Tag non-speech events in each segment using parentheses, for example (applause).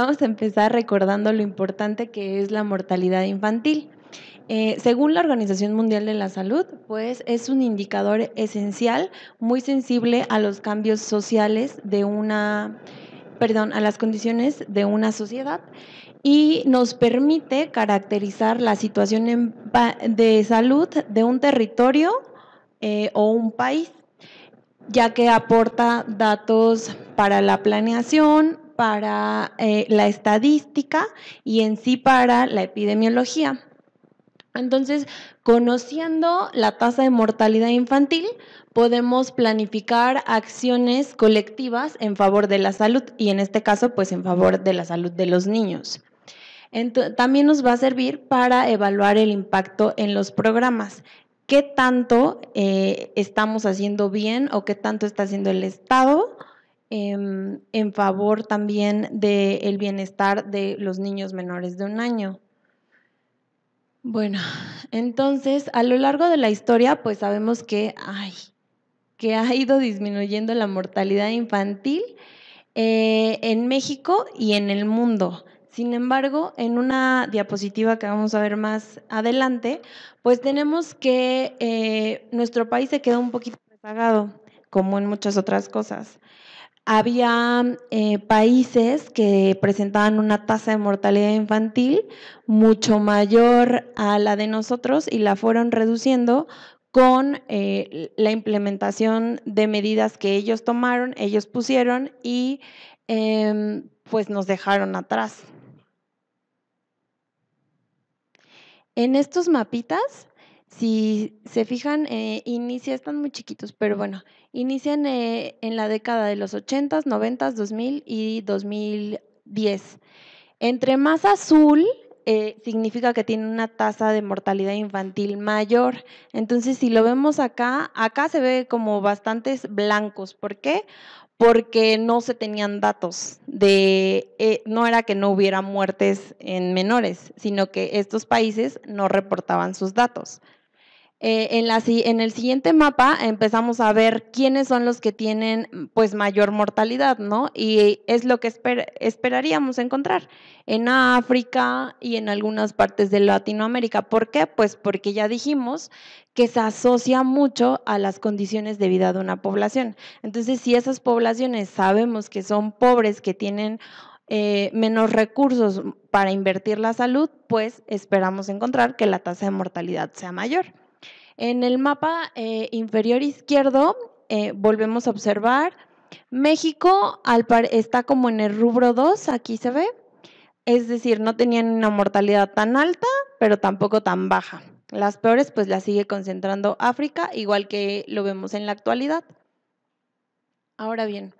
Vamos a empezar recordando lo importante que es la mortalidad infantil. Eh, según la Organización Mundial de la Salud, pues es un indicador esencial, muy sensible a los cambios sociales de una, perdón, a las condiciones de una sociedad y nos permite caracterizar la situación de salud de un territorio eh, o un país, ya que aporta datos para la planeación, para eh, la estadística y en sí para la epidemiología. Entonces, conociendo la tasa de mortalidad infantil, podemos planificar acciones colectivas en favor de la salud y en este caso, pues en favor de la salud de los niños. también nos va a servir para evaluar el impacto en los programas. ¿Qué tanto eh, estamos haciendo bien o qué tanto está haciendo el Estado Em, en favor también del bienestar de los niños menores de un año. Bueno, (laughs) entonces a lo largo de la historia pues sabemos que, ha ido disminuyendo la mortalidad infantil eh, en México y en el mundo. Sin embargo, en una diapositiva que vamos a ver más adelante, pues tenemos que eh, nuestro país se quedó un poquito rezagado, como en muchas otras cosas había eh, países que presentaban una tasa de mortalidad infantil mucho mayor a la de nosotros y la fueron reduciendo con eh, la implementación de medidas que ellos tomaron, ellos pusieron y em, pues nos dejaron atrás. En estos mapitas si se fijan, eh, inicia, están muy chiquitos, pero bueno, inician eh, en la década de los 80s, 90s, 2000 y 2010. Entre más azul eh, significa que tiene una tasa de mortalidad infantil mayor. Entonces, si lo vemos acá, acá se ve como bastantes blancos. ¿Por qué? Porque no se tenían datos de, eh, no era que no hubiera muertes en menores, sino que estos países no reportaban sus datos. Eh, en, el siguiente mapa empezamos a ver quiénes son los que tienen pues mayor mortalidad, ¿no? Y es lo que esperaríamos encontrar en África y en algunas partes de Latinoamérica. ¿Por qué? Pues porque ya dijimos que se asocia mucho a las condiciones de vida de una población. Entonces, si esas poblaciones sabemos que son pobres, que tienen eh, menos recursos para invertir la salud, pues esperamos encontrar que la tasa de mortalidad sea mayor. En el mapa eh, inferior izquierdo eh, volvemos a observar, México al está como en el rubro 2, aquí se ve, es decir, no tenían una mortalidad tan alta, pero tampoco tan baja. Las peores pues las sigue concentrando África, igual que lo vemos en la actualidad. Ahora bien,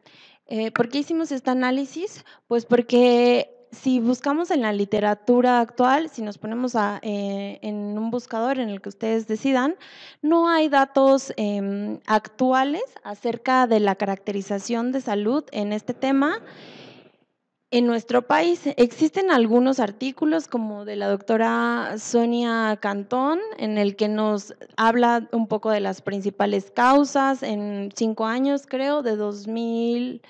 eh, ¿por qué hicimos este análisis? Pues porque si buscamos en la literatura actual, si nos ponemos eh, en un buscador en el que ustedes decidan, no hay datos em, actuales acerca de la caracterización de salud en este tema. En nuestro país existen algunos artículos como de la doctora Sonia Cantón, en el que nos habla un poco de las principales causas en cinco años, creo, de 2000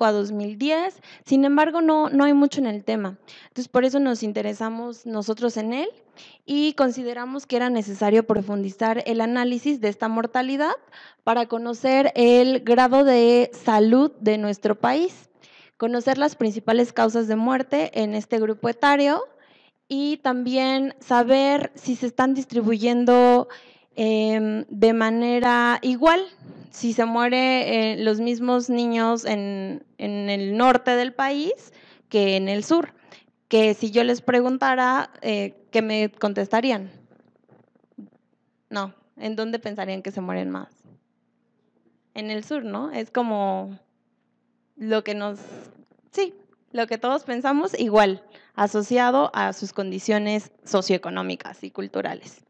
a 2010. Sin embargo, no, no hay mucho en el tema. Entonces, por eso nos interesamos nosotros en él y consideramos que era necesario profundizar el análisis de esta mortalidad para conocer el grado de salud de nuestro país, conocer las principales causas de muerte en este grupo etario y también saber si se están distribuyendo Em, de manera igual. Si se mueren eh, los mismos niños en, el norte del país que en el sur, que si yo les preguntara, eh, ¿qué me contestarían? No, ¿en dónde pensarían que se mueren más? En el sur, ¿no? Es como lo que nos... Sí, lo que todos pensamos igual, asociado a sus condiciones socioeconómicas y culturales.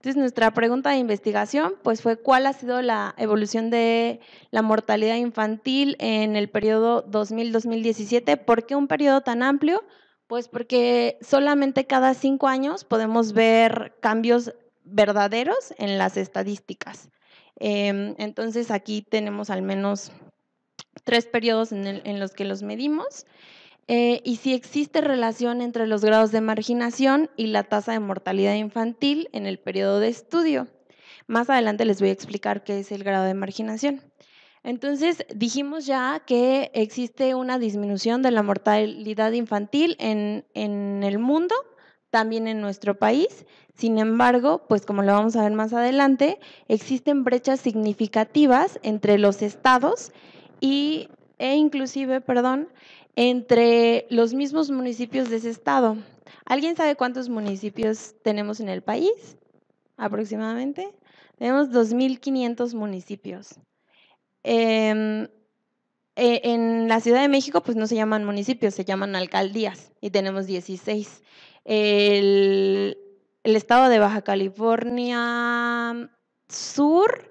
Entonces, nuestra pregunta de investigación pues, fue cuál ha sido la evolución de la mortalidad infantil en el periodo 2000-2017. ¿Por qué un periodo tan amplio? Pues porque solamente cada cinco años podemos ver cambios verdaderos en las estadísticas. Em, entonces, aquí tenemos al menos tres periodos en los que los medimos. Eh, y si existe relación entre los grados de marginación y la tasa de mortalidad infantil en el periodo de estudio. Más adelante les voy a explicar qué es el grado de marginación. Entonces, dijimos ya que existe una disminución de la mortalidad infantil en, en, el mundo, también en nuestro país. Sin embargo, pues como lo vamos a ver más adelante, existen brechas significativas entre los estados y, e inclusive, perdón, entre los mismos municipios de ese estado. ¿Alguien sabe cuántos municipios tenemos en el país? Aproximadamente. Tenemos 2.500 municipios. Em, e, en la Ciudad de México, pues no se llaman municipios, se llaman alcaldías y tenemos 16. el estado de Baja California Sur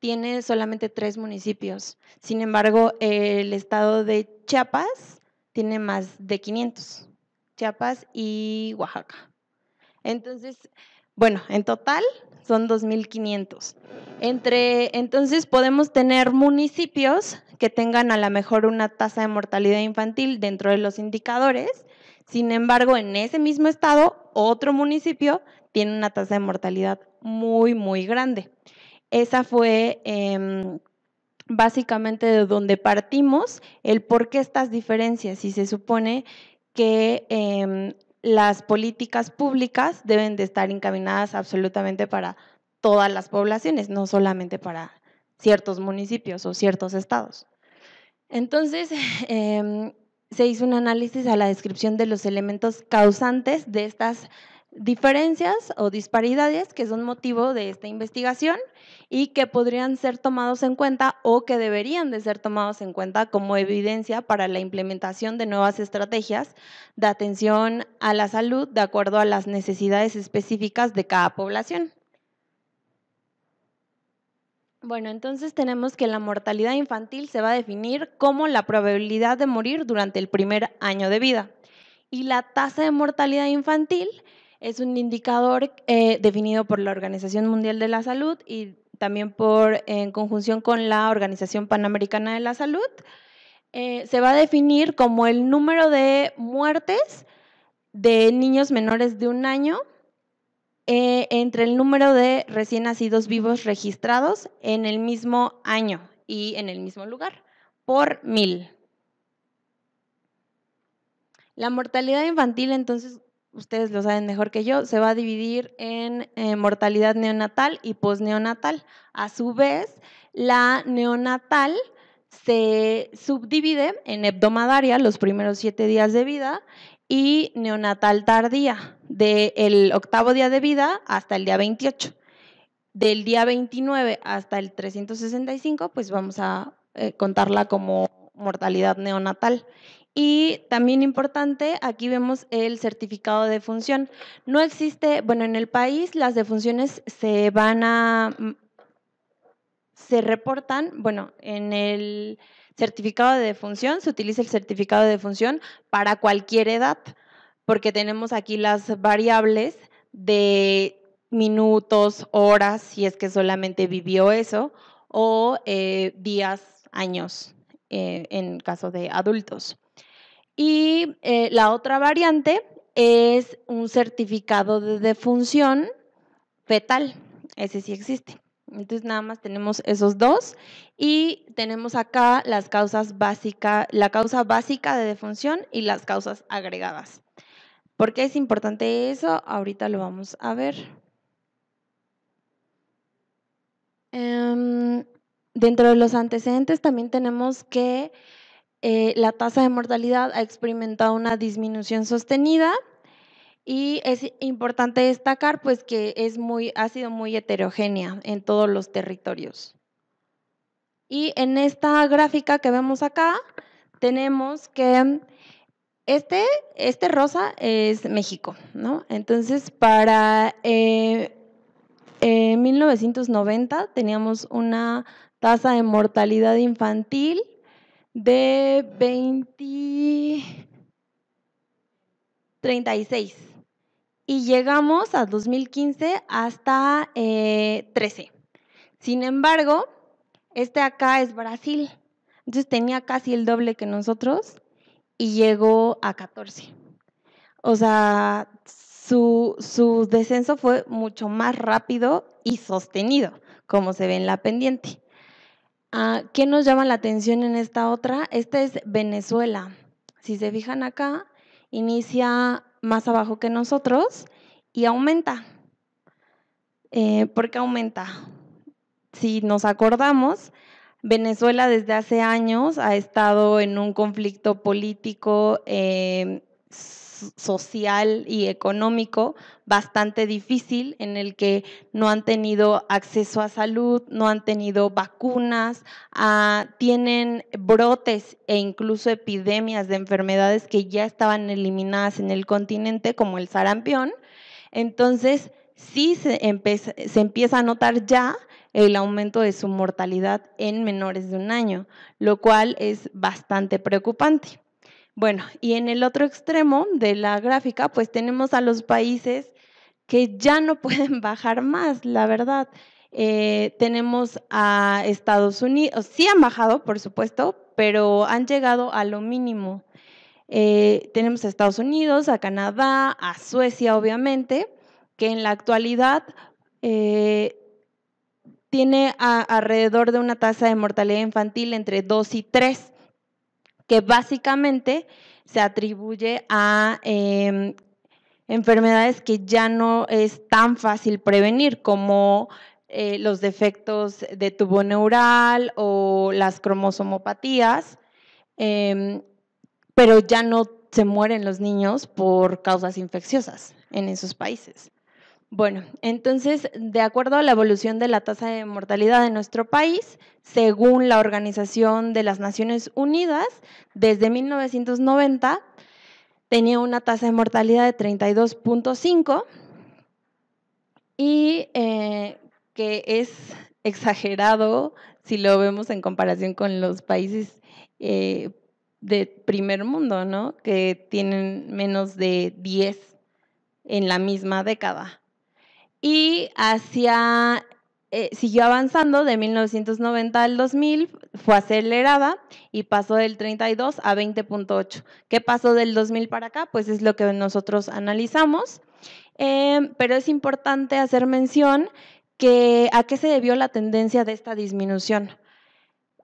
tiene solamente tres municipios. Sin embargo, el estado de Chiapas tiene más de 500. Chiapas y Oaxaca. Entonces, bueno, en total son 2.500. Entre, entonces podemos tener municipios que tengan a lo mejor una tasa de mortalidad infantil dentro de los indicadores. Sin embargo, en ese mismo estado, otro municipio tiene una tasa de mortalidad muy, muy grande. Esa fue em, básicamente de donde partimos el por qué estas diferencias. Y se supone que em, las políticas públicas deben de estar encaminadas absolutamente para todas las poblaciones, no solamente para ciertos municipios o ciertos estados. Entonces, (laughs) em, se hizo un análisis a la descripción de los elementos causantes de estas diferencias o disparidades que son motivo de esta investigación y que podrían ser tomados en cuenta o que deberían de ser tomados en cuenta como evidencia para la implementación de nuevas estrategias de atención a la salud de acuerdo a las necesidades específicas de cada población. Bueno, entonces tenemos que la mortalidad infantil se va a definir como la probabilidad de morir durante el primer año de vida. Y la tasa de mortalidad infantil es un indicador eh, definido por la Organización Mundial de la Salud y también por, en conjunción con la Organización Panamericana de la Salud. Eh, se va a definir como el número de muertes de niños menores de un año eh, entre el número de recién nacidos vivos registrados en el mismo año y en el mismo lugar, por mil. La mortalidad infantil entonces ustedes lo saben mejor que yo, se va a dividir en eh, mortalidad neonatal y posneonatal. A su vez, la neonatal se subdivide en hebdomadaria, los primeros siete días de vida, y neonatal tardía, del octavo día de vida hasta el día 28. Del día 29 hasta el 365, pues vamos a eh, contarla como mortalidad neonatal. Y también importante, aquí vemos el certificado de función. No existe, bueno, en el país las defunciones se van a, mm, se reportan, bueno, en el certificado de defunción se utiliza el certificado de defunción para cualquier edad, porque tenemos aquí las variables de minutos, horas, si es que solamente vivió eso, o eh, días, años, eh, en caso de adultos. Y eh, la otra variante es un certificado de defunción fetal. Ese sí existe. Entonces nada más tenemos esos dos y tenemos acá las causas básicas, la causa básica de defunción y las causas agregadas. ¿Por qué es importante eso? Ahorita lo vamos a ver. Em, dentro de los antecedentes también tenemos que eh, la tasa de mortalidad ha experimentado una disminución sostenida y es importante destacar pues que es muy, ha sido muy heterogénea en todos los territorios. Y en esta gráfica que vemos acá, tenemos que este, este rosa es México, Entonces, para 1990 eh, eh, teníamos una tasa de mortalidad infantil de 20, 36. Y llegamos a 2015 hasta 13. Eh, Sin embargo, este acá es Brasil. Entonces tenía casi el doble que nosotros y llegó a 14. O sea, su, su descenso fue mucho más rápido y sostenido, como se ve en la pendiente. Ah, ¿Qué nos llama la atención en esta otra? Esta es Venezuela. Si se fijan acá, inicia más abajo que nosotros y aumenta. Eh, ¿Por qué aumenta? Si nos acordamos, Venezuela desde hace años ha estado en un conflicto político eh, social y económico bastante difícil en el que no han tenido acceso a salud, no han tenido vacunas, ah, tienen brotes e incluso epidemias de enfermedades que ya estaban eliminadas en el continente, como el sarampión. Entonces, sí se, se empieza a notar ya el aumento de su mortalidad en menores de un año, lo cual es bastante preocupante. Bueno, y en el otro extremo de la gráfica, pues tenemos a los países que ya no (laughs) pueden bajar más, la verdad. Eh, tenemos a Estados Unidos, sí han bajado, por supuesto, pero han llegado a lo mínimo. Eh, tenemos a Estados Unidos, a Canadá, a Suecia, obviamente, que en la actualidad eh, tiene alrededor de una tasa de mortalidad infantil entre 2 y 3 que básicamente se atribuye a em, enfermedades que ya no es tan fácil prevenir, como eh, los defectos de tubo neural o las cromosomopatías, em, pero ya no se mueren los niños por causas infecciosas en esos países. Bueno, entonces, de acuerdo a la evolución de la tasa de mortalidad de nuestro país, según la Organización de las Naciones Unidas, desde 1990 tenía una tasa de mortalidad de 32.5 y eh, que es exagerado si lo vemos en comparación con los países eh, de primer mundo, Que tienen menos de 10 en la misma década. Y hacia, eh, siguió avanzando de 1990 al 2000, fue acelerada y pasó del 32 a 20.8. ¿Qué pasó del 2000 para acá? Pues es lo que nosotros analizamos. Em, pero es importante hacer mención que a qué se debió la tendencia de esta disminución.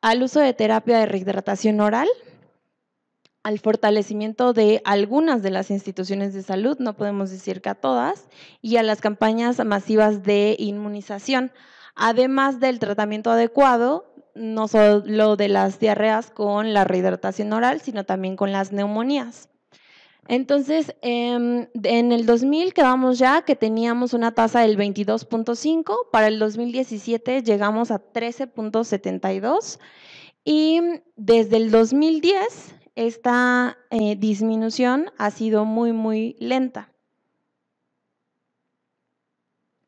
Al uso de terapia de rehidratación oral, al fortalecimiento de algunas de las instituciones de salud, no podemos decir que a todas, y a las campañas masivas de inmunización, además del tratamiento adecuado, no solo de las diarreas con la rehidratación oral, sino también con las neumonías. Entonces, em, en el 2000 quedamos ya que teníamos una tasa del 22.5, para el 2017 llegamos a 13.72 y desde el 2010 esta eh, disminución ha sido muy, muy lenta.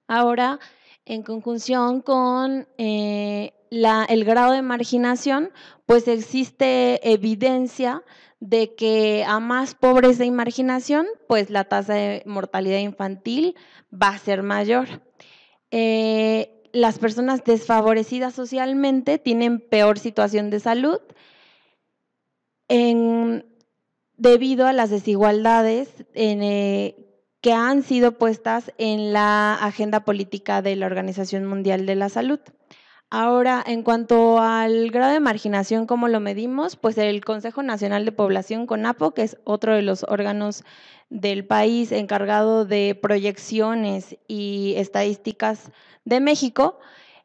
Ahora, en conjunción con eh, el grado de marginación, pues existe evidencia de que a más pobreza y marginación, pues la tasa de mortalidad infantil va a ser mayor. Eh, las personas desfavorecidas socialmente tienen peor situación de salud, debido a las desigualdades eh, que han sido puestas en la agenda política de la Organización Mundial de la Salud. Ahora, en cuanto al grado de marginación, ¿cómo lo medimos? Pues el Consejo Nacional de Población, CONAPO, que es otro de los órganos del país encargado de proyecciones y estadísticas de México,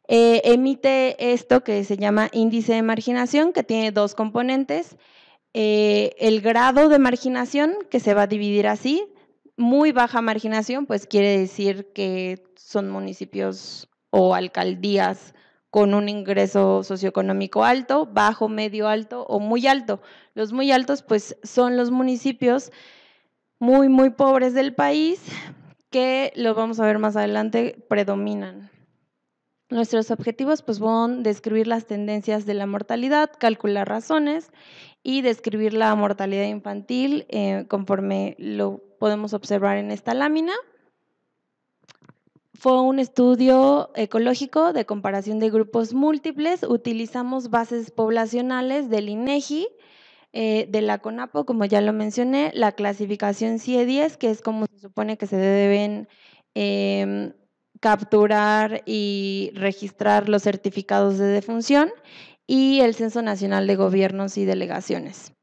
eh, emite esto que se llama índice de marginación, que tiene dos componentes. Eh, el grado de marginación, que se va a dividir así, muy baja marginación, pues quiere decir que son municipios o alcaldías con un ingreso socioeconómico alto, bajo, medio alto o muy alto. Los muy altos pues son los municipios muy, muy pobres del país que, lo vamos a ver más adelante, predominan. Nuestros objetivos pues, son describir las tendencias de la mortalidad, calcular razones y describir la mortalidad infantil eh, conforme lo podemos observar en esta lámina. Fue un estudio ecológico de comparación de grupos múltiples. Utilizamos bases poblacionales del INEGI, e eh, de la CONAPO, como ya lo mencioné, la clasificación CIE-10, e que es como se supone que se deben em, capturar y registrar los certificados de defunción y el Censo Nacional de Gobiernos y Delegaciones.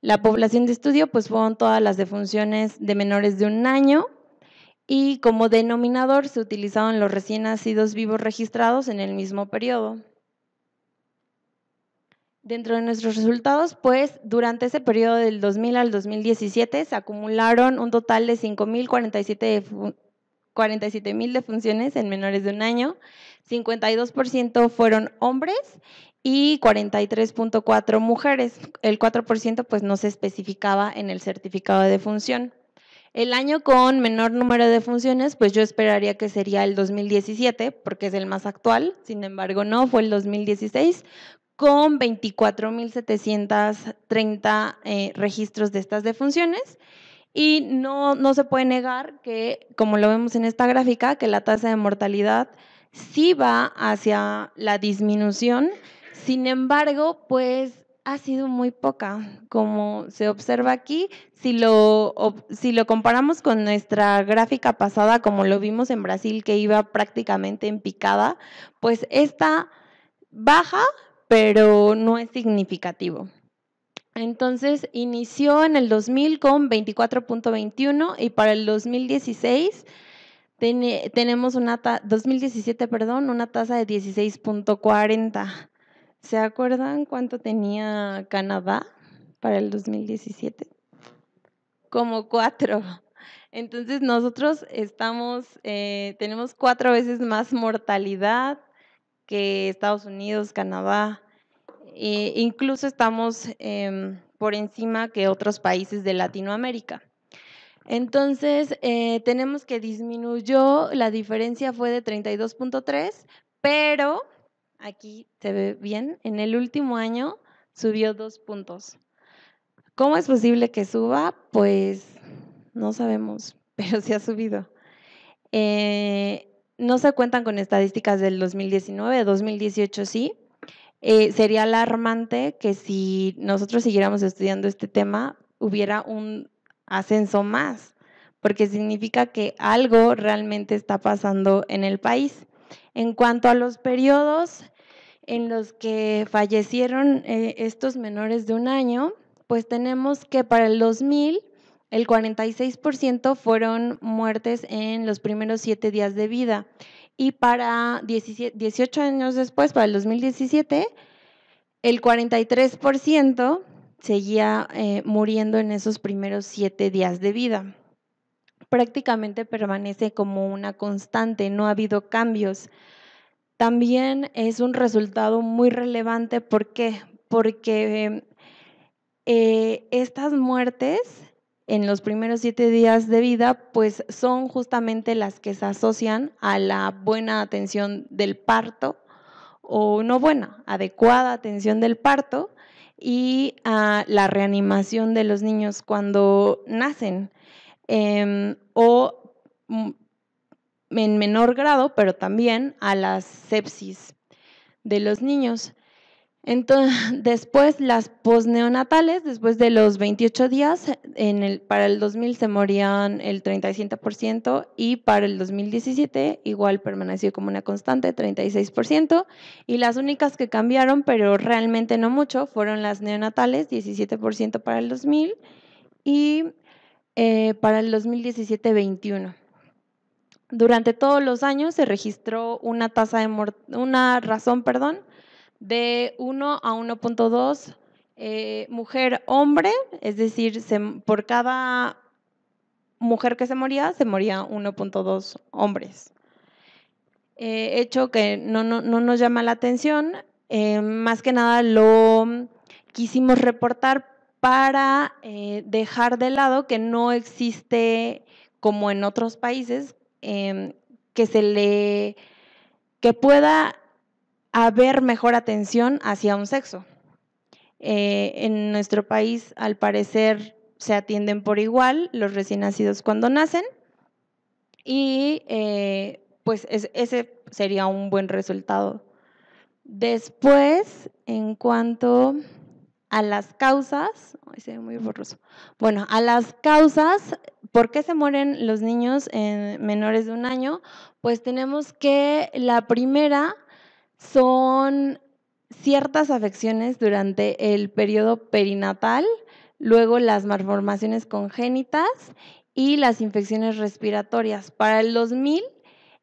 La población de estudio pues fueron todas las defunciones de menores de un año y como denominador se utilizaron los recién nacidos vivos registrados en el mismo periodo. Dentro de nuestros resultados, pues durante ese periodo del 2000 al 2017 se acumularon un total de 5.047 47 mil defunciones en menores de un año, 52% fueron hombres y 43.4 mujeres. El 4% pues no se especificaba en el certificado de defunción. El año con menor número de funciones, pues yo esperaría que sería el 2017, porque es el más actual, sin embargo no, fue el 2016, con 24.730 eh, registros de estas defunciones y no, no se puede negar que, como lo vemos en esta gráfica, que la tasa de mortalidad sí va hacia la disminución, sin embargo, pues ha sido muy poca, como se observa aquí, si lo, si lo comparamos con nuestra gráfica pasada, como lo vimos en Brasil, que iba prácticamente en picada, pues esta baja, pero no es significativo. Entonces inició en el 2000 con 24.21 y para el 2016 tenemos una 2017, perdón, una tasa de 16.40. ¿Se acuerdan cuánto tenía Canadá para el 2017? Como cuatro. Entonces nosotros estamos, eh, tenemos cuatro veces más mortalidad que Estados Unidos, Canadá, eh, incluso estamos em, por encima que otros países de Latinoamérica. Entonces, eh, tenemos que disminuyó, la diferencia fue de 32.3, pero aquí se ve bien, en el último año subió dos puntos. ¿Cómo es posible que suba? Pues no sabemos, (laughs) pero se ha subido. Eh, no se cuentan con estadísticas del 2019, 2018 sí, eh, sería alarmante que si nosotros siguiéramos estudiando este tema, hubiera un ascenso más, porque significa que algo realmente está pasando en el país. En cuanto a los periodos en los que fallecieron eh, estos menores de un año, pues tenemos que para el 2000 el 46% fueron muertes en los primeros siete días de vida y para 18 años después, para el 2017, el 43% seguía eh, muriendo en esos primeros siete días de vida. Prácticamente permanece como una constante, no ha habido cambios. También es un resultado muy relevante, ¿por qué? Porque eh, estas muertes en los primeros siete días de vida, pues son justamente las que se asocian a la buena atención del parto, o no buena, adecuada atención del parto y a la reanimación de los niños cuando nacen, em, o mm, en menor grado, pero también a la sepsis de los niños. Entonces, (laughs) después las posneonatales, después de los 28 días, para el 2000 se morían el 37% y para el 2017 igual permaneció como una constante, 36%. Y las únicas que cambiaron, pero realmente no mucho, fueron las neonatales, 17% para el 2000 y eh, para el 2017 21%. Durante todos los años se registró una tasa de una razón, perdón, de 1 a 1.2 eh, mujer-hombre, es decir, por cada mujer que se moría, se moría 1.2 hombres. Eh, hecho que no, no, nos llama la atención, eh, más que nada lo quisimos reportar para dejar de lado que no existe, como en otros países, que se le que pueda haber mejor atención hacia un sexo. Eh, en nuestro país, al parecer, se atienden por igual los recién nacidos cuando nacen y eh, pues ese sería un buen resultado. Después, en cuanto a las causas, muy borroso. Bueno, a las causas, ¿por qué se mueren los niños menores de un año? Pues tenemos que la primera son ciertas afecciones durante el periodo perinatal, luego las malformaciones congénitas y las infecciones respiratorias. Para el 2000,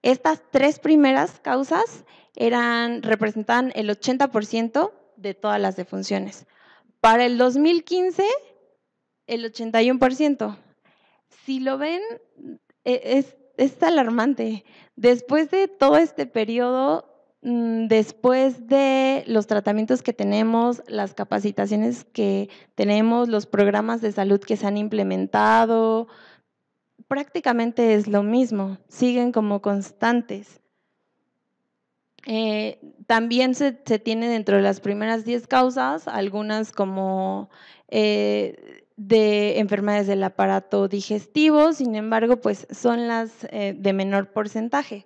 estas tres primeras causas eran, representaban el 80% de todas las defunciones. Para el 2015, el 81%. Si lo ven, e-, es, es alarmante. Después de todo este periodo, Mm, después de los tratamientos que tenemos, las capacitaciones que tenemos, los programas de salud que se han implementado, prácticamente es lo mismo, siguen como constantes. Eh, también se, tiene dentro de las primeras 10 causas algunas como eh, de enfermedades del aparato digestivo, sin embargo, pues son las eh, de menor porcentaje.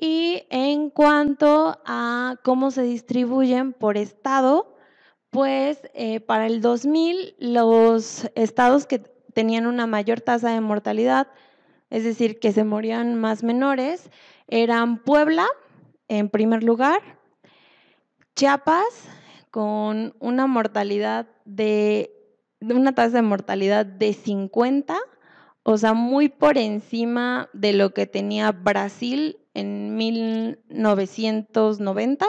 Y en cuanto a cómo se distribuyen por estado, pues eh, para el 2000 los estados que tenían una mayor tasa de mortalidad, es decir, que se morían más menores, eran Puebla en primer lugar, Chiapas con una mortalidad de, una tasa de mortalidad de 50 o sea, muy por encima de lo que tenía Brasil en 1990.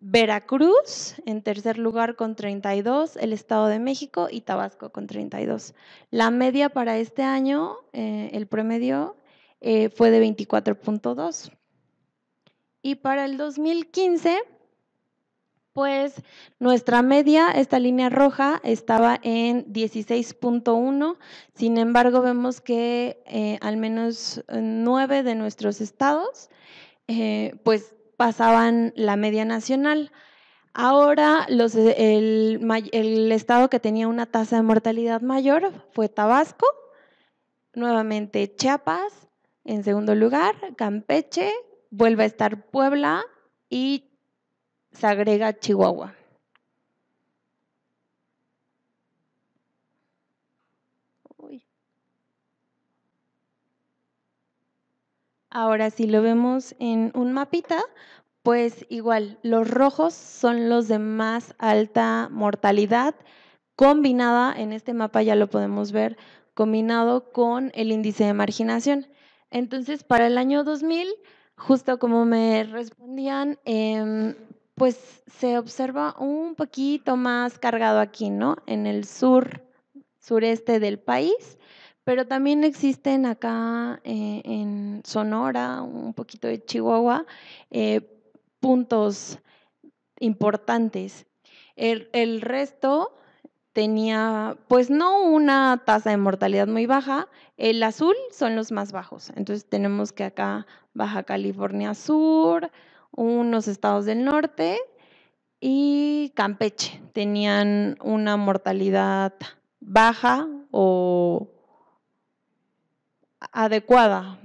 Veracruz en tercer lugar con 32, el Estado de México y Tabasco con 32. La media para este año, eh, el promedio, eh, fue de 24.2. Y para el 2015 pues nuestra media, esta línea roja, estaba en 16.1, sin embargo vemos que eh, al menos eh, nueve de nuestros estados eh, pues pasaban la media nacional. Ahora los, el, estado que tenía una tasa de mortalidad mayor fue Tabasco, nuevamente Chiapas, en segundo lugar Campeche, vuelve a estar Puebla y agrega Chihuahua. Ahora, si lo vemos en un mapita, pues igual, los rojos son los de más alta mortalidad, combinada, en este mapa ya lo podemos ver, combinado con el índice de marginación. Entonces, para el año 2000, justo como me respondían, em, pues se observa un poquito más cargado aquí, ¿no? En el sur, sureste del país, pero también existen acá eh, en Sonora, un poquito de Chihuahua, eh, puntos importantes. el resto tenía, pues no una tasa de mortalidad muy baja, el azul son los más bajos. Entonces tenemos que acá Baja California Sur, unos estados del norte y Campeche tenían una mortalidad baja o adecuada.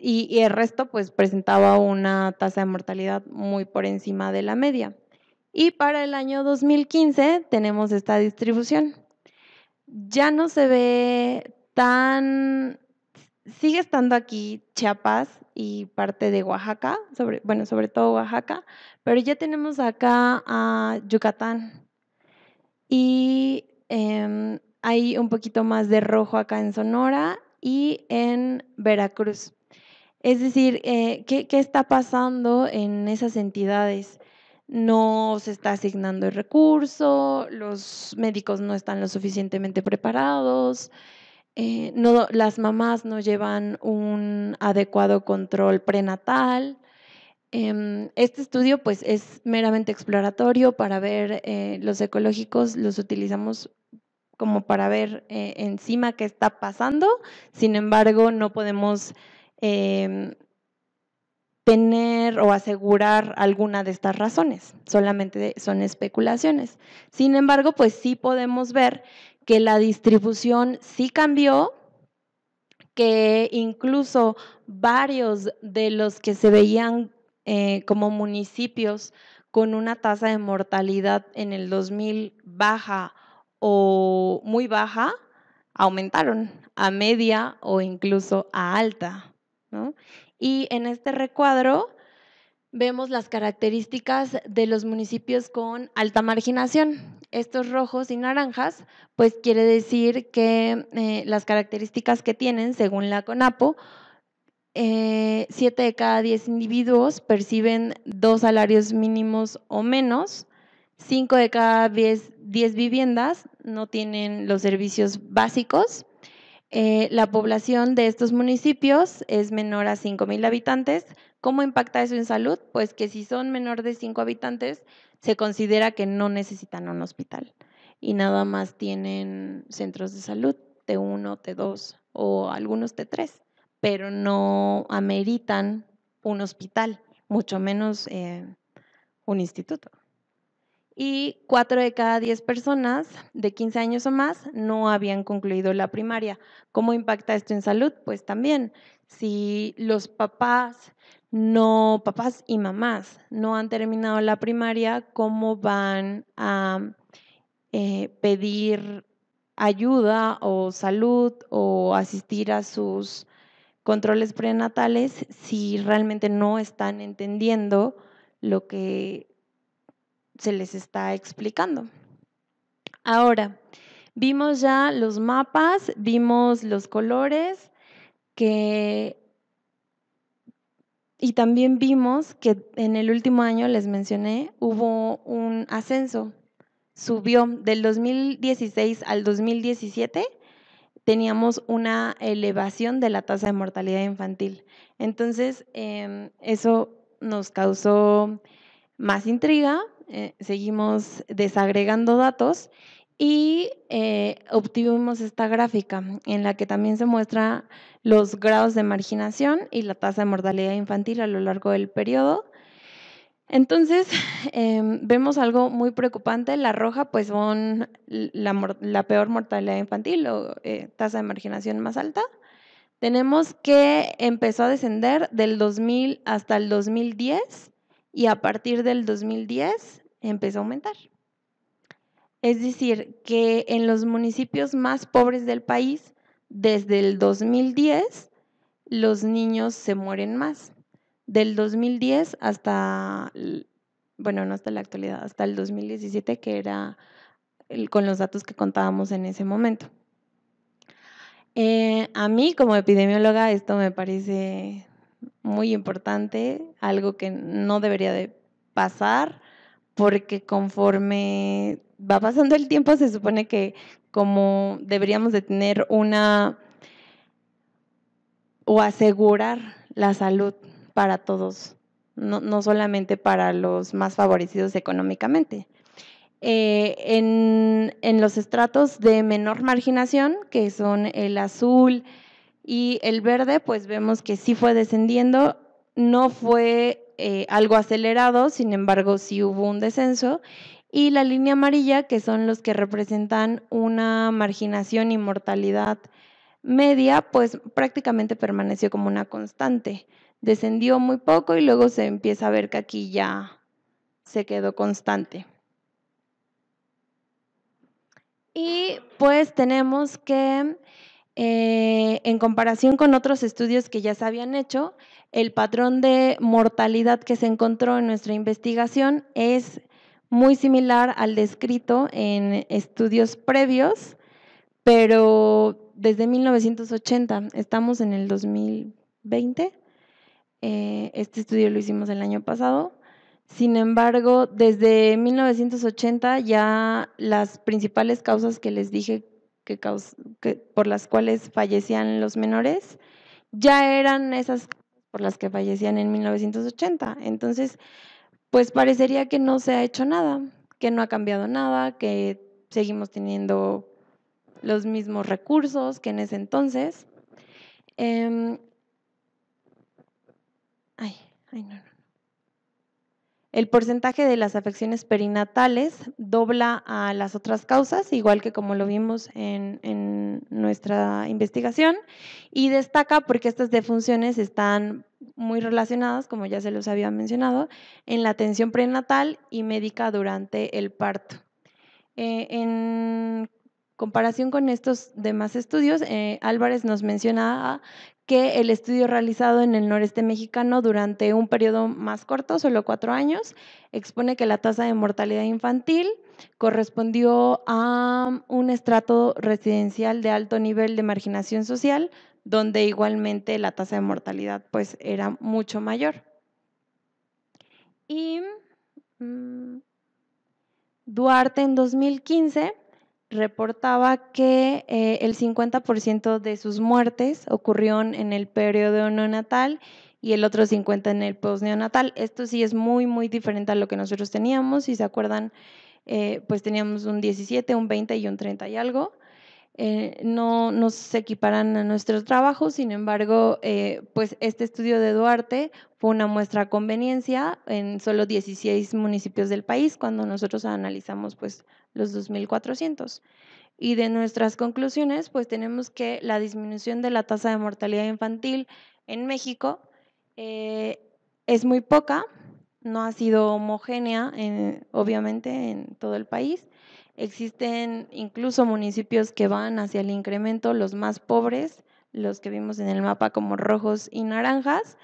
Y, el resto pues presentaba una tasa de mortalidad muy por encima de la media. Y para el año 2015 tenemos esta distribución. Ya no se ve tan sigue estando aquí Chiapas y parte de Oaxaca, sobre, bueno, sobre todo Oaxaca, pero ya tenemos acá a Yucatán. Y em, hay un poquito más de rojo acá en Sonora y en Veracruz. Es decir, eh, ¿qué está pasando en esas entidades? no se está asignando el recurso, los médicos no están lo suficientemente preparados, eh, no, las mamás no llevan un adecuado control prenatal. Em, este estudio pues es meramente exploratorio para ver eh, los ecológicos, los utilizamos como para ver eh, encima qué está pasando, sin embargo no podemos em, tener o asegurar alguna de estas razones, solamente son especulaciones. Sin embargo, pues sí podemos ver que la distribución sí cambió, que incluso varios de los que se veían eh, como municipios con una tasa de mortalidad en el 2000 baja o muy baja, aumentaron a media o incluso a alta. Y en este recuadro vemos las características de los municipios con alta marginación. Estos rojos y naranjas, pues quiere decir que eh, las características que tienen, según la CONAPO, 7 eh, de cada 10 individuos perciben dos salarios mínimos o menos, 5 de cada 10, viviendas no tienen los servicios básicos, eh, la población de estos municipios es menor a 5.000 habitantes, ¿Cómo impacta eso en salud? Pues que si son menor de 5 habitantes, se considera que no necesitan un hospital y nada más tienen centros de salud T1, T2 o algunos T3, pero no ameritan un hospital, mucho menos eh, un instituto. Y 4 de cada 10 personas de 15 años o más no habían concluido la primaria. ¿Cómo impacta esto en salud? Pues también, si los papás no papás y mamás no han terminado la primaria, ¿cómo van a eh, pedir ayuda o salud o asistir a sus controles prenatales si realmente no están entendiendo lo que se les está explicando? Ahora, vimos ya los mapas, vimos los colores que y también vimos que en el último año, les mencioné, hubo un ascenso, subió del 2016 al 2017 teníamos una elevación de la tasa de mortalidad infantil. Entonces, em, eso nos causó más intriga, eh, seguimos desagregando datos y eh, obtuvimos esta gráfica en la que también se muestra los grados de marginación y la tasa de mortalidad infantil a lo largo del periodo. Entonces, (laughs) em, vemos algo muy preocupante. La roja, pues, son la, peor mortalidad infantil o eh, tasa de marginación más alta. Tenemos que empezó a descender del 2000 hasta el 2010 y a partir del 2010 empezó a aumentar. Es decir, que en los municipios más pobres del país, desde el 2010, los niños se mueren más. Del 2010 hasta, bueno, no hasta la actualidad, hasta el 2017, que era con los datos que contábamos en ese momento. Eh, a mí, como epidemióloga, esto me parece muy importante, algo que no debería de pasar, porque conforme va pasando el tiempo, se supone que como deberíamos de tener una o asegurar la salud para todos, no, solamente para los más favorecidos económicamente. Eh, en, los estratos de menor marginación, que son el azul y el verde, pues vemos que sí fue descendiendo, no fue eh, algo acelerado, sin embargo sí hubo un descenso y la línea amarilla, que son los que representan una marginación y mortalidad media, pues prácticamente permaneció como una constante. Descendió muy poco y luego se empieza a ver que aquí ya se quedó constante. Y pues tenemos que, eh, en comparación con otros estudios que ya se habían hecho, el patrón de mortalidad que se encontró en nuestra investigación es muy similar al descrito en estudios previos, pero desde 1980, estamos en el 2020, eh, este estudio lo hicimos el año pasado, sin embargo, desde 1980 ya las principales causas que les dije que, por las cuales fallecían los menores ya eran esas por las que fallecían en 1980. Entonces, pues parecería que no se ha hecho nada, que no ha cambiado nada, que seguimos teniendo los mismos recursos que en ese entonces. Em, ay, ay, no, no. El porcentaje de las afecciones perinatales dobla a las otras causas, igual que como lo vimos en, en nuestra investigación, y destaca porque estas defunciones están muy relacionadas, como ya se los había mencionado, en la atención prenatal y médica durante el parto. Eh, en comparación con estos demás estudios, eh, Álvarez nos menciona que el estudio realizado en el noreste mexicano durante un periodo más corto, solo cuatro años, expone que la tasa de mortalidad infantil correspondió a un estrato residencial de alto nivel de marginación social, donde igualmente la tasa de mortalidad pues era mucho mayor. Y mm, Duarte en 2015 reportaba que eh, el 50% de sus muertes ocurrieron en el periodo neonatal y el otro 50% en el neonatal Esto sí es muy, muy diferente a lo que nosotros teníamos. Si se acuerdan, eh, pues teníamos un 17, un 20 y un 30 y algo. Eh, no nos equiparan a nuestro trabajo, sin embargo, eh, pues este estudio de Duarte fue una muestra conveniencia en solo 16 municipios del país cuando nosotros analizamos pues los 2.400. Y de nuestras conclusiones, pues tenemos que la disminución de la tasa de mortalidad infantil en México eh, es muy poca, no ha sido homogénea, obviamente, en todo el país. Existen incluso municipios que van hacia el incremento, los más pobres, los que vimos en el mapa como rojos y naranjas,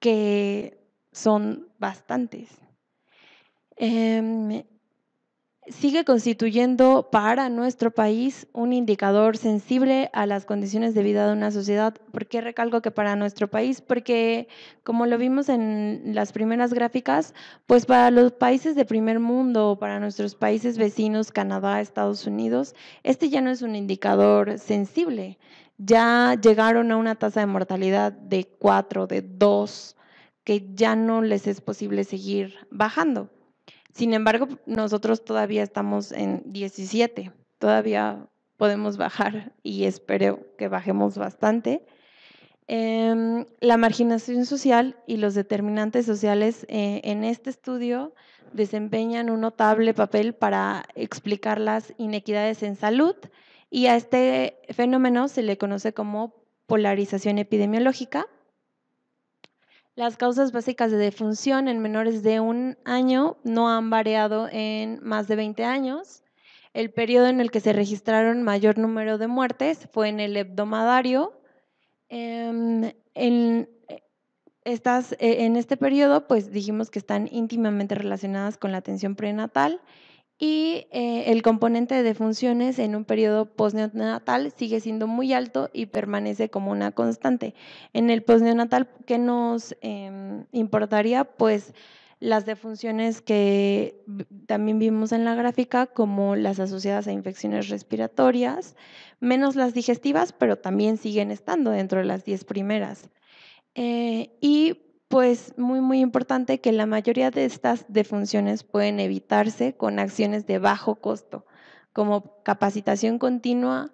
que son bastantes. Em, sigue constituyendo para nuestro país un indicador sensible a las condiciones de vida de una sociedad. ¿Por qué recalco que para nuestro país? Porque, como lo vimos en las primeras gráficas, pues para los países de primer mundo, para nuestros países vecinos, Canadá, Estados Unidos, este ya no es un indicador sensible. Ya llegaron a una tasa de mortalidad de 4, de 2, que ya no les es posible seguir bajando. Sin embargo, nosotros todavía estamos en 17, todavía podemos bajar y espero que bajemos bastante. Em, la marginación social y los determinantes sociales eh, en este estudio desempeñan un notable papel para explicar las inequidades en salud y a este fenómeno se le conoce como polarización epidemiológica las causas básicas de defunción en menores de un año no han variado en más de 20 años. El periodo en el que se registraron mayor número de muertes fue en el hebdomadario. Em, en, eh, en este periodo, pues dijimos que están íntimamente relacionadas con la atención prenatal y eh, el componente de defunciones en un periodo postneonatal sigue siendo muy alto y permanece como una constante. En el postneonatal, ¿qué nos em, importaría? Pues las defunciones que también vimos en la gráfica, como las asociadas a infecciones respiratorias, menos las digestivas, pero también siguen estando dentro de las 10 primeras. Eh, y pues muy, muy importante que la mayoría de estas defunciones pueden evitarse con acciones de bajo costo, como capacitación continua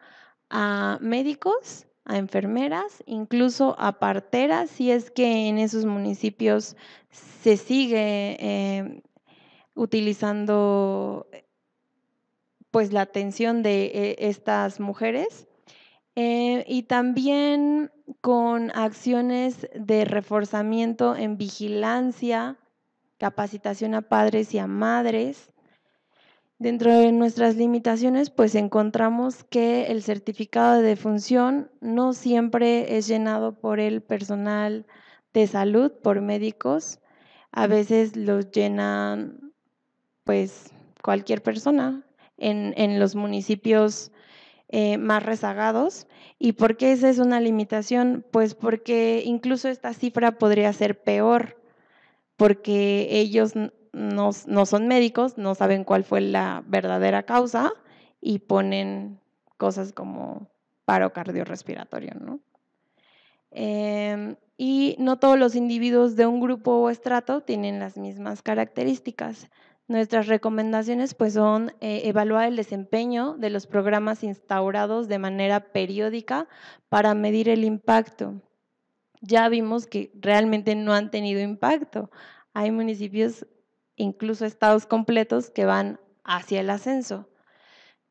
a médicos, a enfermeras, incluso a parteras, si es que en esos municipios se sigue eh, utilizando pues la atención de eh, estas mujeres eh, y también con acciones de reforzamiento en vigilancia, capacitación a padres y a madres. Dentro de nuestras limitaciones, pues encontramos que el certificado de defunción no siempre es llenado por el personal de salud, por médicos. A veces los llenan, pues, cualquier persona en, en los municipios eh, más rezagados. ¿Y por qué esa es una limitación? Pues porque incluso esta cifra podría ser peor, porque ellos no, son médicos, no saben cuál fue la verdadera causa y ponen cosas como paro cardiorrespiratorio, ¿no? Em, y no todos los individuos de un grupo o estrato tienen las mismas características. Nuestras recomendaciones pues, son eh, evaluar el desempeño de los programas instaurados de manera periódica para medir el impacto. Ya vimos que realmente no han tenido impacto. Hay municipios, incluso estados completos, que van hacia el ascenso.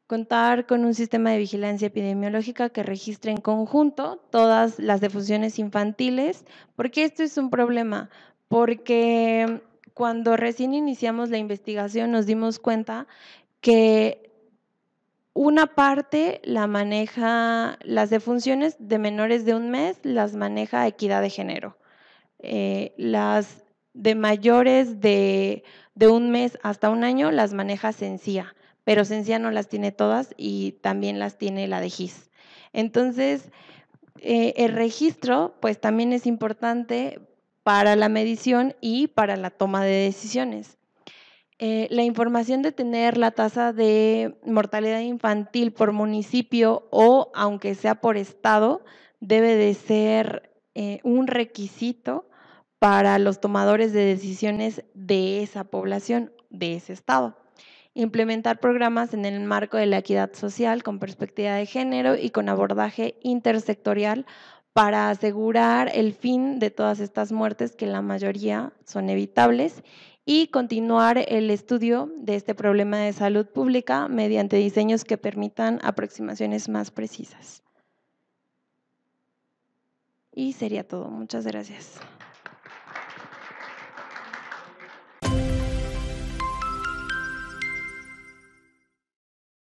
Contar con un sistema de vigilancia epidemiológica que registre en conjunto todas las defusiones infantiles, porque esto es un problema, porque cuando recién iniciamos la investigación nos dimos cuenta que una parte la maneja, las defunciones de menores de un mes las maneja equidad de género. Eh, las de mayores de, un mes hasta un año las maneja Sencía, pero Sencía no las tiene todas y también las tiene la de GIS. Entonces, eh, el registro pues también es importante para la medición y para la toma de decisiones. Eh, la información de tener la tasa de mortalidad infantil por municipio o aunque sea por estado debe de ser eh, un requisito para los tomadores de decisiones de esa población, de ese estado. Implementar programas en el marco de la equidad social con perspectiva de género y con abordaje intersectorial para asegurar el fin de todas estas muertes, que la mayoría son evitables, y continuar el estudio de este problema de salud pública mediante diseños que permitan aproximaciones más precisas. Y sería todo. Muchas gracias.